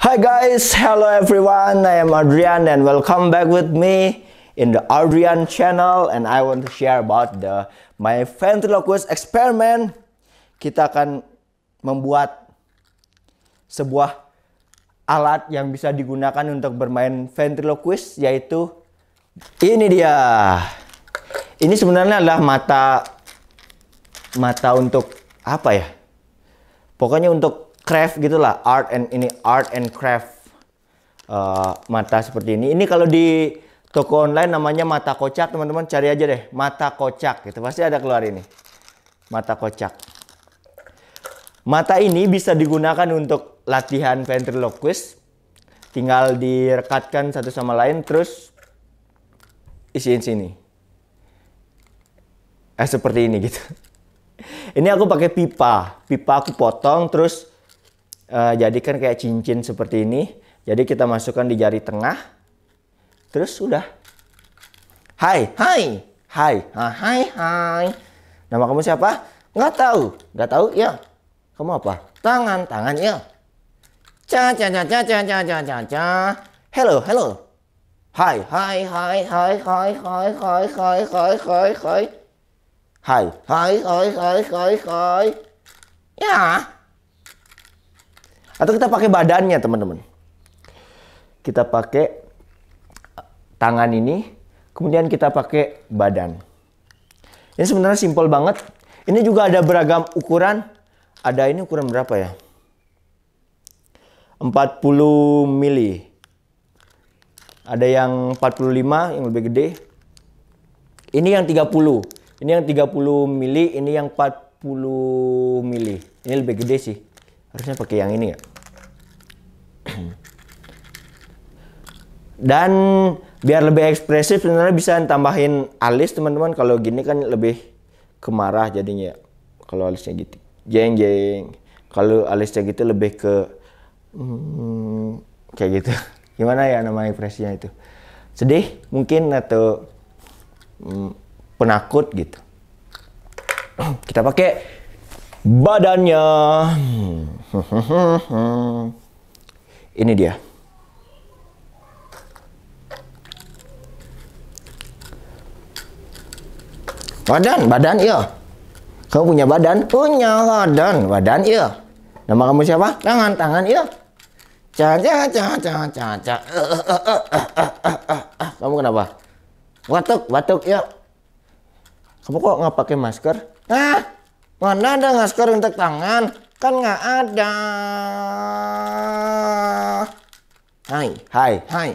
Hi guys, hello everyone. I am Adrian and welcome back with me in the Adrian channel and I want to share about the my ventriloquist experiment. Kita akan membuat sebuah alat yang bisa digunakan untuk bermain ventriloquist yaitu ini dia. Ini sebenarnya adalah mata mata untuk apa ya? Pokoknya untuk craft gitulah art and ini art and craft uh, mata seperti ini ini kalau di toko online namanya mata kocak teman-teman cari aja deh mata kocak gitu pasti ada keluar ini mata kocak mata ini bisa digunakan untuk latihan ventriloquist tinggal direkatkan satu sama lain terus isiin sini eh seperti ini gitu ini aku pakai pipa pipa aku potong terus uh, jadikan kayak cincin seperti ini. Jadi kita masukkan di jari tengah. Terus sudah. Hai, hai, hai, hai, hai. Nama kamu siapa? Nggak tahu. Nggak tahu, ya. Kamu apa? Tangan, tangan, ya. Ca, ca, ca, ca, ca, ca, ca, ca, ca. Hello, hello. Hai, hai, hai, hai, hai, hai, hai, hai, hai, hai, hai. Hai, hai, hai, hai, hai, hai. Ya. Atau kita pakai badannya teman-teman. Kita pakai eh, tangan ini, kemudian kita pakai badan. Ini sebenarnya simpel banget. Ini juga ada beragam ukuran. Ada ini ukuran berapa ya? 40 mili. Ada yang 45 yang lebih gede. Ini yang 30. Ini yang 30 mili, ini yang 40 mili. Ini lebih gede sih. Harusnya pakai yang ini ya. dan biar lebih ekspresif sebenarnya bisa tambahin alis teman-teman kalau gini kan lebih kemarah jadinya ya. kalau alisnya gitu jeng jeng kalau alisnya gitu lebih ke hmm, kayak gitu gimana ya nama ekspresinya itu sedih mungkin atau hmm, penakut gitu kita pakai badannya ini dia Badan, badan iya. Kamu punya badan? Punya badan. Badan iya. Nama kamu siapa? Tangan, tangan iya. Caca, caca, caca. caca. Eh, eh, eh, kamu kenapa? Batuk, batuk iya. Kamu kok nggak pakai masker? Nah, mana ada masker untuk tangan? Kan nggak ada. Hai, hai, hai.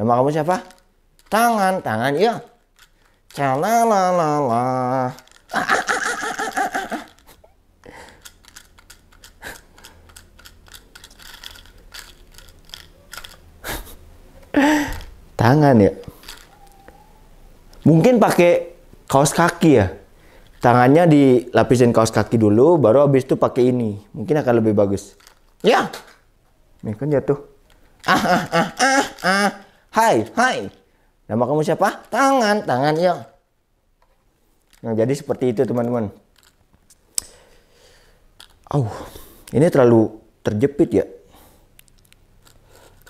Nama kamu siapa? Tangan, tangan iya la. Tangan ya. Mungkin pakai kaos kaki ya. Tangannya dilapisin kaos kaki dulu, baru habis itu pakai ini. Mungkin akan lebih bagus. Ya. Ini kan jatuh. Ah, ah, ah, ah, ah. Hai, hai. Nama kamu siapa? Tangan, tangan ya. Nah, jadi seperti itu teman-teman. Oh, ini terlalu terjepit ya.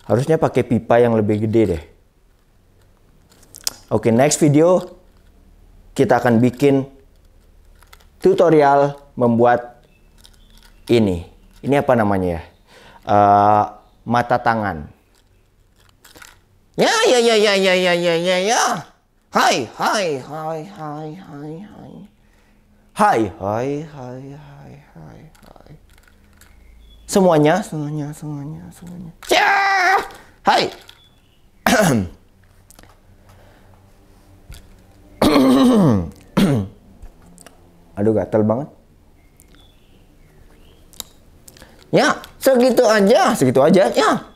Harusnya pakai pipa yang lebih gede deh. Oke, next video kita akan bikin tutorial membuat ini. Ini apa namanya ya? Uh, mata tangan. Ya ya ya ya ya ya ya ya ya. Hai hai hai hai hai hai. Hai hai hai hai hai Semuanya, semuanya semuanya semuanya ya hai aduh gatel banget ya segitu aja segitu aja ya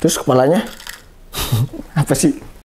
terus kepalanya apa sih